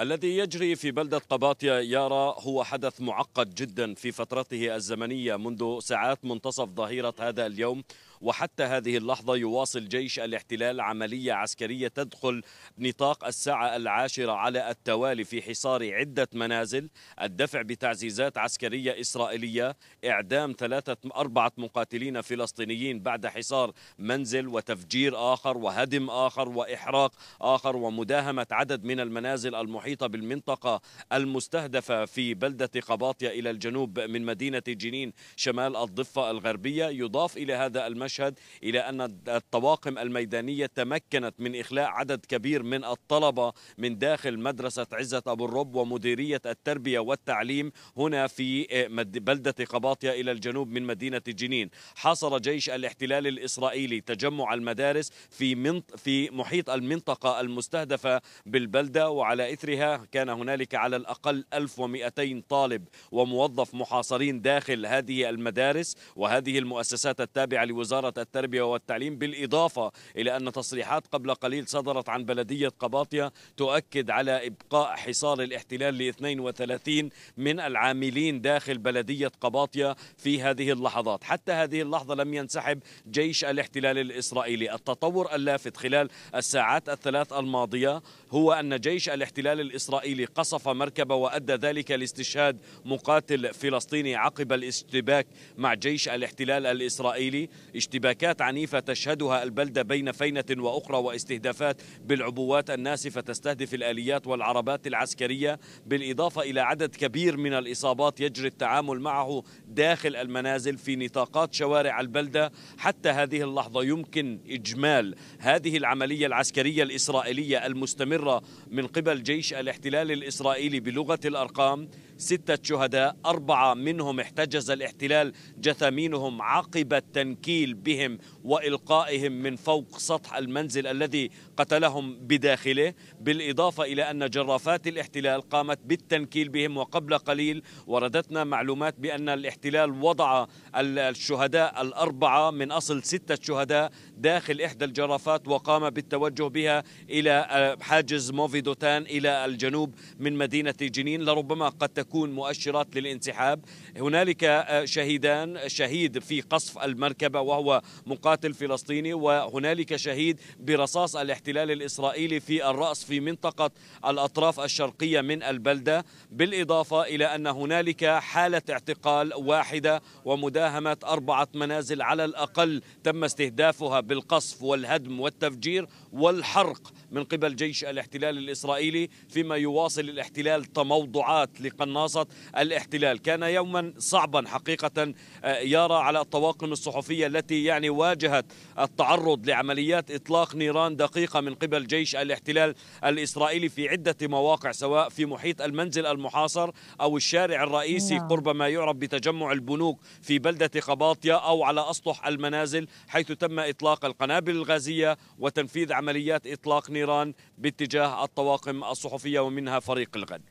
الذي يجري في بلدة قباطيا يارا هو حدث معقد جدا في فترته الزمنية منذ ساعات منتصف ظهيرة هذا اليوم وحتى هذه اللحظة يواصل جيش الاحتلال عملية عسكرية تدخل نطاق الساعة العاشرة على التوالي في حصار عدة منازل الدفع بتعزيزات عسكرية إسرائيلية إعدام ثلاثة أربعة مقاتلين فلسطينيين بعد حصار منزل وتفجير آخر وهدم آخر وإحراق آخر ومداهمة عدد من المنازل المحيطة المحيطة بالمنطقة المستهدفة في بلدة قباطية إلى الجنوب من مدينة جنين شمال الضفة الغربية يضاف إلى هذا المشهد إلى أن الطواقم الميدانية تمكنت من إخلاء عدد كبير من الطلبة من داخل مدرسة عزة أبو الرب ومديرية التربية والتعليم هنا في بلدة قباطية إلى الجنوب من مدينة جنين حاصر جيش الاحتلال الإسرائيلي تجمع المدارس في, منط في محيط المنطقة المستهدفة بالبلدة وعلى إثرها كلها كان هنالك على الأقل 1200 طالب وموظف محاصرين داخل هذه المدارس وهذه المؤسسات التابعة لوزارة التربية والتعليم بالإضافة إلى أن تصريحات قبل قليل صدرت عن بلدية قباطية تؤكد على إبقاء حصار الاحتلال ل 32 من العاملين داخل بلدية قباطية في هذه اللحظات حتى هذه اللحظة لم ينسحب جيش الاحتلال الإسرائيلي التطور اللافت خلال الساعات الثلاث الماضية هو أن جيش الاحتلال الإسرائيلي قصف مركبة وأدى ذلك لاستشهاد مقاتل فلسطيني عقب الاشتباك مع جيش الاحتلال الإسرائيلي اشتباكات عنيفة تشهدها البلدة بين فينة وأخرى واستهدافات بالعبوات الناسفة تستهدف الآليات والعربات العسكرية بالإضافة إلى عدد كبير من الإصابات يجري التعامل معه داخل المنازل في نطاقات شوارع البلدة حتى هذه اللحظة يمكن إجمال هذه العملية العسكرية الإسرائيلية المستمرة من قبل جيش الاحتلال الإسرائيلي بلغة الأرقام ستة شهداء أربعة منهم احتجز الاحتلال جثامينهم عقب التنكيل بهم وإلقائهم من فوق سطح المنزل الذي قتلهم بداخله بالإضافة إلى أن جرافات الاحتلال قامت بالتنكيل بهم وقبل قليل وردتنا معلومات بأن الاحتلال وضع الشهداء الأربعة من أصل ستة شهداء داخل إحدى الجرافات وقام بالتوجه بها إلى آه، حاجز موفيدوتان إلى الجنوب من مدينة جنين لربما قد تكون مؤشرات للانسحاب هنالك آه، شهيدان شهيد في قصف المركبة وهو مقاتل فلسطيني وهنالك شهيد برصاص الاحتلال الإسرائيلي في الرأس في منطقة الأطراف الشرقية من البلدة بالإضافة إلى أن هنالك حالة اعتقال واحدة ومداهمة أربعة منازل على الأقل تم استهدافها بالقصف والهدم والتفجير والحرق من قبل جيش الاحتلال الإسرائيلي فيما يواصل الاحتلال تموضعات لقناة ناصة الاحتلال كان يوما صعبا حقيقة آه، يرى على الطواقم الصحفية التي يعني واجهت التعرض لعمليات إطلاق نيران دقيقة من قبل جيش الاحتلال الإسرائيلي في عدة مواقع سواء في محيط المنزل المحاصر أو الشارع الرئيسي نعم. قرب ما يعرف بتجمع البنوك في بلدة قباطية أو على أسطح المنازل حيث تم إطلاق القنابل الغازية وتنفيذ عمليات إطلاق نيران باتجاه الطواقم الصحفية ومنها فريق الغد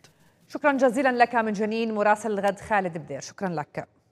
شكرا جزيلا لك من جنين مراسل الغد خالد بدير شكرا لك